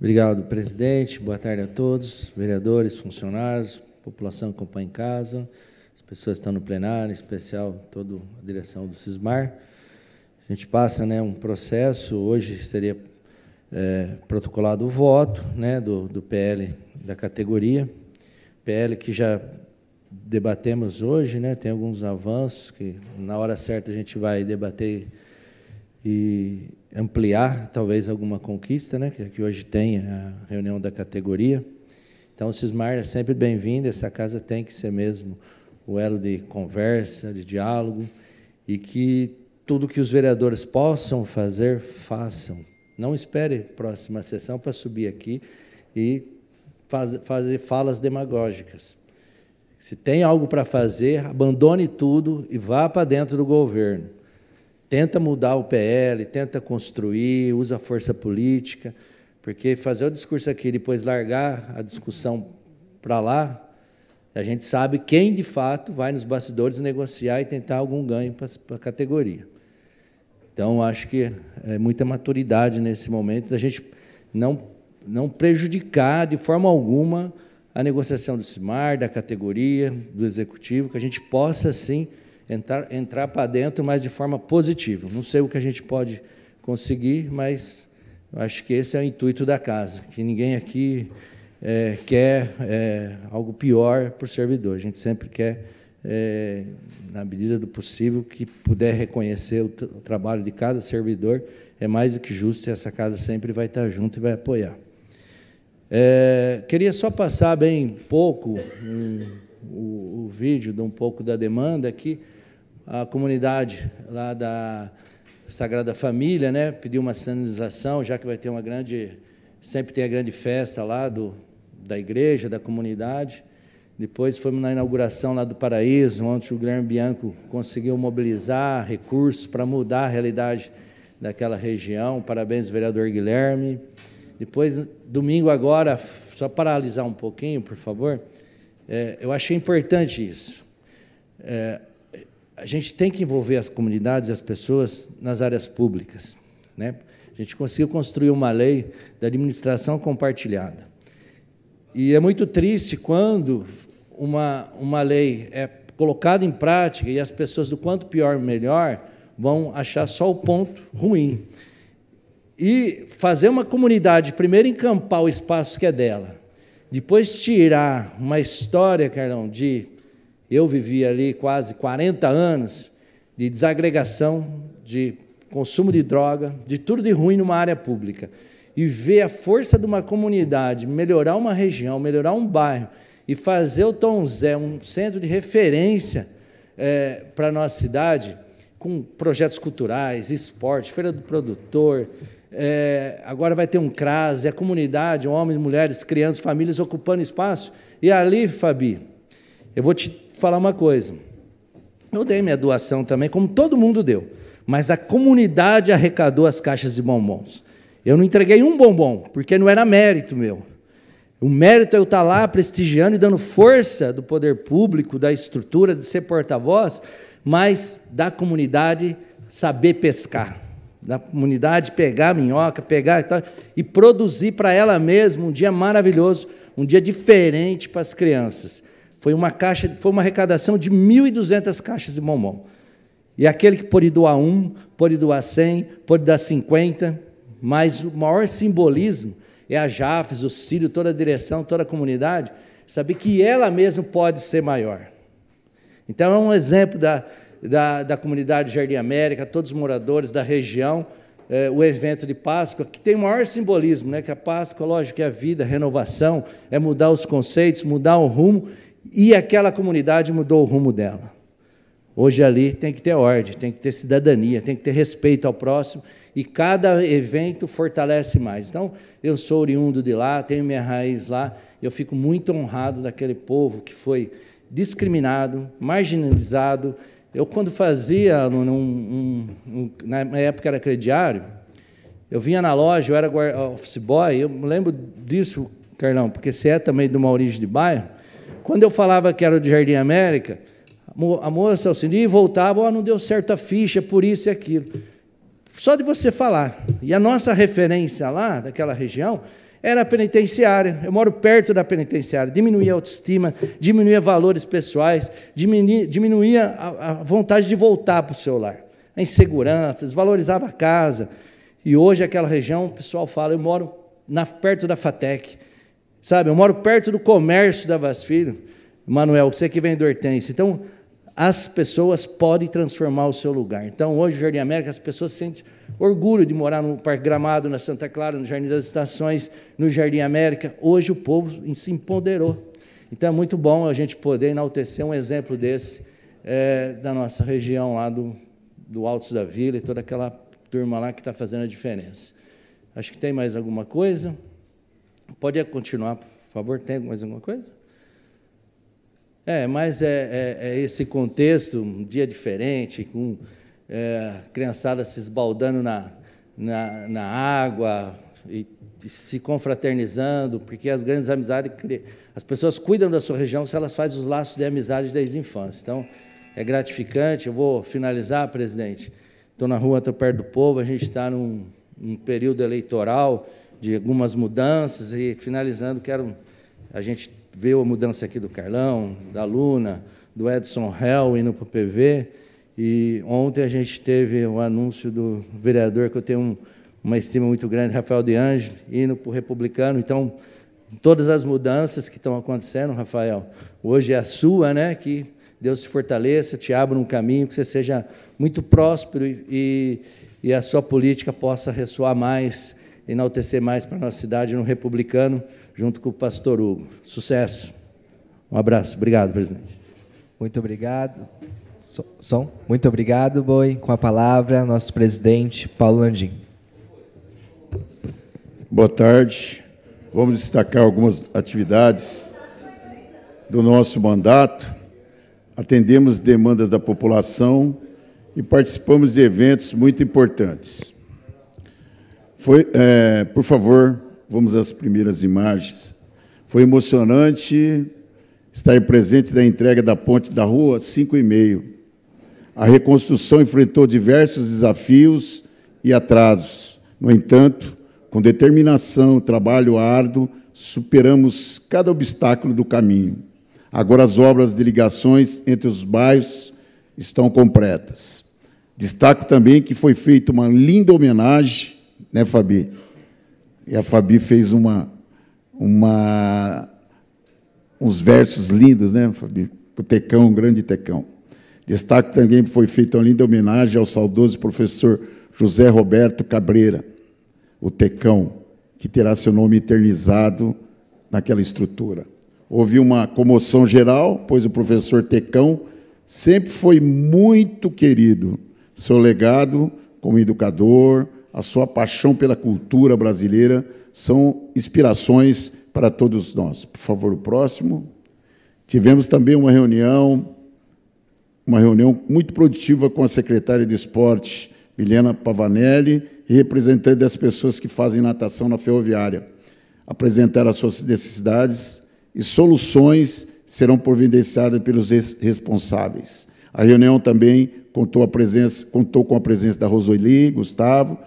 Obrigado, presidente. Boa tarde a todos, vereadores, funcionários, população que acompanha em casa, as pessoas que estão no plenário, em especial toda a direção do Cismar. A gente passa né, um processo, hoje seria é, protocolado o voto né, do, do PL da categoria, PL que já debatemos hoje, né, tem alguns avanços que na hora certa a gente vai debater e ampliar talvez alguma conquista, né, que hoje tem a reunião da categoria. Então, o Cismar é sempre bem-vindo, essa casa tem que ser mesmo o elo de conversa, de diálogo, e que tudo que os vereadores possam fazer, façam. Não espere próxima sessão para subir aqui e fazer falas demagógicas. Se tem algo para fazer, abandone tudo e vá para dentro do governo tenta mudar o PL, tenta construir, usa a força política, porque fazer o discurso aqui e depois largar a discussão para lá, a gente sabe quem de fato vai nos bastidores negociar e tentar algum ganho para a categoria. Então, acho que é muita maturidade nesse momento da gente não, não prejudicar de forma alguma a negociação do CIMAR, da categoria, do executivo, que a gente possa, sim, entrar, entrar para dentro, mas de forma positiva. Não sei o que a gente pode conseguir, mas acho que esse é o intuito da casa, que ninguém aqui é, quer é, algo pior para o servidor. A gente sempre quer, é, na medida do possível, que puder reconhecer o, o, trabalho de cada servidor, é mais do que justo e essa casa sempre vai estar junto e vai apoiar. É, queria só passar bem pouco um, o, o vídeo de um pouco da demanda aqui a comunidade lá da Sagrada Família, né, pediu uma sinalização, já que vai ter uma grande, sempre tem a grande festa lá do, da igreja, da comunidade. Depois fomos na inauguração lá do Paraíso, onde o Guilherme Bianco conseguiu mobilizar recursos para mudar a realidade daquela região. Parabéns, vereador Guilherme. Depois, domingo agora, só paralisar um pouquinho, por favor. É, eu achei importante isso. É, a gente tem que envolver as comunidades e as pessoas nas áreas públicas. Né? A gente conseguiu construir uma lei da administração compartilhada. E é muito triste quando uma, uma lei é colocada em prática e as pessoas, do quanto pior, melhor, vão achar só o ponto ruim. E fazer uma comunidade, primeiro encampar o espaço que é dela, depois tirar uma história, Carlão, de eu vivi ali quase 40 anos de desagregação, de consumo de droga, de tudo de ruim numa área pública. E ver a força de uma comunidade melhorar uma região, melhorar um bairro e fazer o Tom Zé um centro de referência é, para a nossa cidade, com projetos culturais, esporte, feira do produtor. É, agora vai ter um CRAS, é a comunidade, homens, mulheres, crianças, famílias ocupando espaço. E ali, Fabi, eu vou te falar uma coisa. Eu dei minha doação também, como todo mundo deu, mas a comunidade arrecadou as caixas de bombons. Eu não entreguei um bombom, porque não era mérito meu. O mérito é eu estar tá lá prestigiando e dando força do poder público, da estrutura, de ser porta-voz, mas da comunidade saber pescar, da comunidade pegar minhoca, pegar e, e produzir para ela mesma um dia maravilhoso, um dia diferente para as crianças. Foi uma caixa, foi uma arrecadação de 1.200 caixas de bombom. E aquele que pode doar um, pode doar 100, pode dar 50, mas o maior simbolismo é a Jafes, o Círio, toda a direção, toda a comunidade, saber que ela mesma pode ser maior. Então, é um exemplo da, da, da comunidade Jardim América, todos os moradores da região, é, o evento de Páscoa, que tem o maior simbolismo, né? que a Páscoa, lógico, é a vida, a renovação, é mudar os conceitos, mudar o rumo, e aquela comunidade mudou o rumo dela. Hoje ali tem que ter ordem, tem que ter cidadania, tem que ter respeito ao próximo e cada evento fortalece mais. Então, eu sou oriundo de lá, tenho minha raiz lá, eu fico muito honrado daquele povo que foi discriminado, marginalizado. Eu, quando fazia, num, um, na época era crediário, eu vinha na loja, eu era office boy, eu lembro disso, Carlão, porque você é também de uma origem de bairro. Quando eu falava que era do Jardim América, a moça auxilia e voltava, oh, não deu certa ficha por isso e aquilo. Só de você falar. E a nossa referência lá, daquela região, era a penitenciária. Eu moro perto da penitenciária. Diminuía a autoestima, diminuía valores pessoais, diminuía, diminuía a, a vontade de voltar para o seu lar. A insegurança, desvalorizava a casa. E hoje, aquela região, o pessoal fala, eu moro na, perto da FATEC. Sabe, eu moro perto do comércio da Vasfilho, Manuel, você que vem do Hortense. Então, as pessoas podem transformar o seu lugar. Então, hoje, o Jardim América, as pessoas sentem orgulho de morar no Parque Gramado, na Santa Clara, no Jardim das Estações, no Jardim América. Hoje, o povo se empoderou. Então, é muito bom a gente poder enaltecer um exemplo desse é, da nossa região lá do, do Altos da Vila e toda aquela turma lá que está fazendo a diferença. Acho que tem mais alguma coisa. Pode continuar, por favor? Tem mais alguma coisa? É, mas é, é, é esse contexto, um dia diferente, com é, criançada se esbaldando na, na, na água e, e se confraternizando, porque as grandes amizades, as pessoas cuidam da sua região se elas fazem os laços de amizade desde a infância. Então, é gratificante. Eu vou finalizar, presidente. Estou na rua, estou perto do povo, a gente está num, num período eleitoral de algumas mudanças e finalizando quero a gente ver a mudança aqui do Carlão, da Luna, do Edson Hell indo para o PV e ontem a gente teve o um anúncio do vereador que eu tenho um, uma estima muito grande, Rafael de Anjo indo para o Republicano, então todas as mudanças que estão acontecendo, Rafael, hoje é a sua, né, que Deus te fortaleça, te abra um caminho, que você seja muito próspero e, e a sua política possa ressoar mais enaltecer mais para a nossa cidade no Republicano, junto com o pastor Hugo. Sucesso. Um abraço. Obrigado, presidente. Muito obrigado. Som? Muito obrigado, Boi. Com a palavra, nosso presidente, Paulo Landim. Boa tarde. Vamos destacar algumas atividades do nosso mandato. Atendemos demandas da população e participamos de eventos muito importantes. Foi, é, por favor, vamos às primeiras imagens. Foi emocionante estar presente da entrega da ponte da rua 5 e meio. A reconstrução enfrentou diversos desafios e atrasos. No entanto, com determinação, trabalho árduo, superamos cada obstáculo do caminho. Agora as obras de ligações entre os bairros estão completas. Destaco também que foi feita uma linda homenagem né, Fabi? E a Fabi fez uma, uma, uns versos lindos, né, Fabi? O Tecão, um grande Tecão. Destaque também foi feito uma linda homenagem ao saudoso professor José Roberto Cabreira, o Tecão, que terá seu nome eternizado naquela estrutura. Houve uma comoção geral, pois o professor Tecão sempre foi muito querido. Seu legado como educador, a sua paixão pela cultura brasileira são inspirações para todos nós. Por favor, o próximo. Tivemos também uma reunião, uma reunião muito produtiva com a secretária de esporte, Milena Pavanelli, e representante das pessoas que fazem natação na ferroviária. Apresentaram as suas necessidades e soluções serão providenciadas pelos responsáveis. A reunião também contou, a presença, contou com a presença da Roseli Gustavo,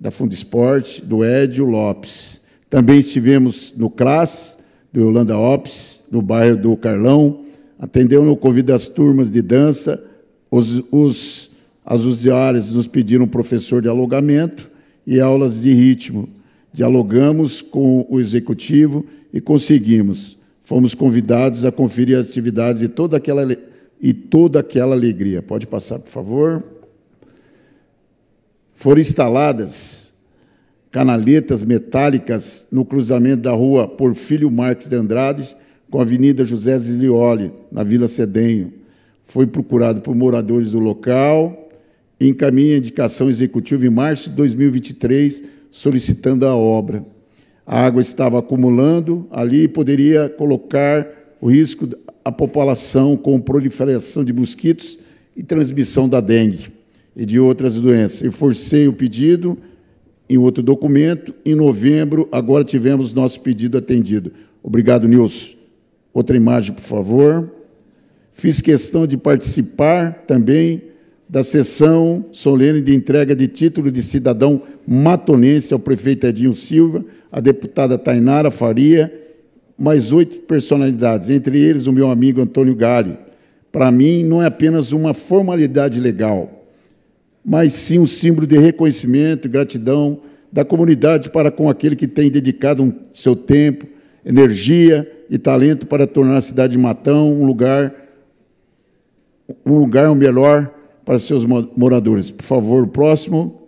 da Fundesporte, do Edio Lopes. Também estivemos no CRAS, do Yolanda Ops, no bairro do Carlão, atendeu no convite das turmas de dança, os, os, as usuárias nos pediram um professor de alugamento e aulas de ritmo. Dialogamos com o executivo e conseguimos. Fomos convidados a conferir as atividades e toda aquela, e toda aquela alegria. Pode passar, por favor foram instaladas canaletas metálicas no cruzamento da rua Porfírio Marques de Andrade com a Avenida José Zilioli, na Vila Cedenho. Foi procurado por moradores do local e encaminha a indicação executiva em março de 2023, solicitando a obra. A água estava acumulando ali e poderia colocar o risco à população com proliferação de mosquitos e transmissão da dengue e de outras doenças. Eu forcei o pedido em outro documento. Em novembro, agora tivemos nosso pedido atendido. Obrigado, Nilson. Outra imagem, por favor. Fiz questão de participar também da sessão solene de entrega de título de cidadão matonense ao prefeito Edinho Silva, à deputada Tainara Faria, mais oito personalidades, entre eles o meu amigo Antônio Gale. Para mim, não é apenas uma formalidade legal, mas sim um símbolo de reconhecimento e gratidão da comunidade para com aquele que tem dedicado um, seu tempo, energia e talento para tornar a cidade de Matão um lugar um lugar melhor para seus moradores. Por favor, o próximo.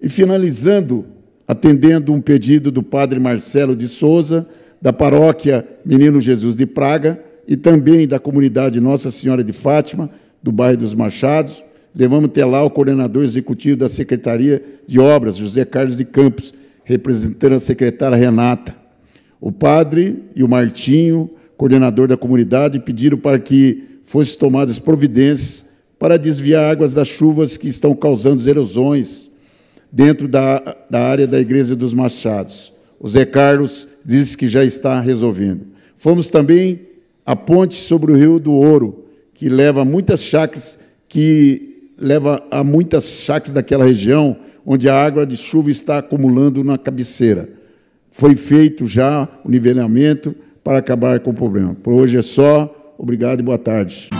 E finalizando, atendendo um pedido do padre Marcelo de Souza, da paróquia Menino Jesus de Praga e também da comunidade Nossa Senhora de Fátima, do bairro dos Machados, levamos até lá o coordenador executivo da Secretaria de Obras, José Carlos de Campos, representando a secretária Renata. O padre e o Martinho, coordenador da comunidade, pediram para que fossem tomadas providências para desviar águas das chuvas que estão causando erosões dentro da, da área da Igreja dos Machados. O Zé Carlos disse que já está resolvendo. Fomos também à ponte sobre o Rio do Ouro, que leva muitas chacras que leva a muitas chácaras daquela região onde a água de chuva está acumulando na cabeceira. Foi feito já o nivelamento para acabar com o problema. Por hoje é só. Obrigado e boa tarde.